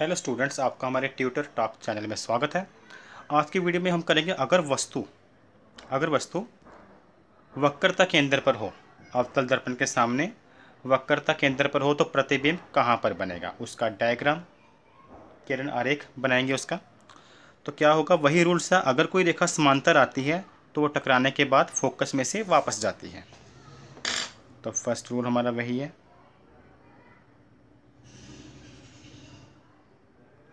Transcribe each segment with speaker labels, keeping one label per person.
Speaker 1: hello students आपका हमारे tutor top channel में स्वागत है आज की वीडियो में हम करेंगे अगर वस्तु अगर वस्तु वक्रता केंद्र पर हो अवतल दर्पण के सामने वक्रता केंद्र पर हो तो प्रतिबिंब कहाँ पर बनेगा उसका डायग्राम किरण आरेख बनाएंगे उसका तो क्या होगा वही रूल है अगर कोई रेखा समांतर आती है तो वो टकराने के बाद फोकस में से वापस जाती है तो फर्स्ट रूल हमारा वही है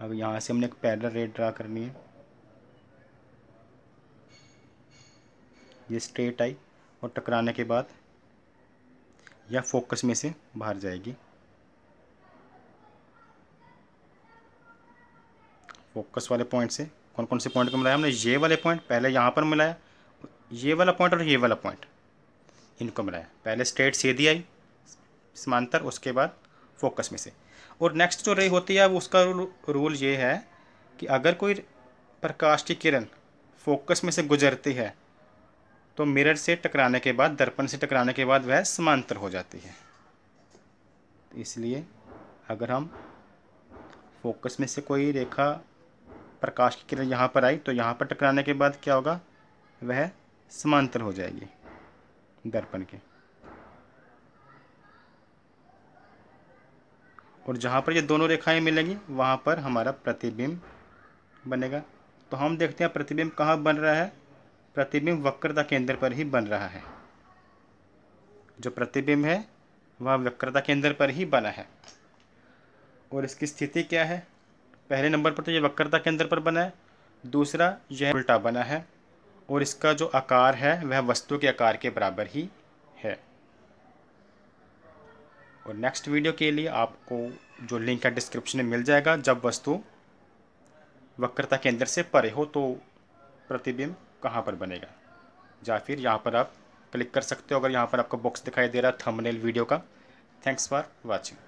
Speaker 1: अब यहाँ से हमने एक पैरल रेड ड्रा करनी है ये स्ट्रेट आई और टकराने के बाद यह फोकस में से बाहर जाएगी फोकस वाले पॉइंट से कौन कौन से पॉइंट को मिलाया हमने ये वाले पॉइंट पहले यहाँ पर मिलाया ये वाला पॉइंट और ये वाला पॉइंट इनको मिलाया पहले स्ट्रेट सीधी आई समांतर उसके बाद फोकस में से और नेक्स्ट जो रे होती है वो उसका रूल ये है कि अगर कोई प्रकाश की किरण फोकस में से गुजरती है तो मिरर से टकराने के बाद दर्पण से टकराने के बाद वह समांतर हो जाती है इसलिए अगर हम फोकस में से कोई रेखा प्रकाश की किरण यहाँ पर आई तो यहाँ पर टकराने के बाद क्या होगा वह समांतर हो जाएगी दर्पण के और जहाँ पर ये दोनों रेखाएं मिलेंगी वहाँ पर हमारा प्रतिबिंब बनेगा तो हम देखते हैं प्रतिबिंब कहाँ बन रहा है प्रतिबिंब वक्रता केंद्र पर ही बन रहा है जो प्रतिबिंब है वह वक्रता केंद्र पर ही बना है और इसकी स्थिति क्या है पहले नंबर पर तो ये वक्रता केंद्र पर बना है दूसरा यह उल्टा बना है और इसका जो आकार है वह वस्तु के आकार के बराबर ही है और नेक्स्ट वीडियो के लिए आपको जो लिंक है डिस्क्रिप्शन में मिल जाएगा जब वस्तु वक्रता के अंदर से परे हो तो प्रतिबिंब कहाँ पर बनेगा या फिर यहाँ पर आप क्लिक कर सकते हो अगर यहाँ पर आपको बॉक्स दिखाई दे रहा है थंबनेल वीडियो का थैंक्स फॉर वॉचिंग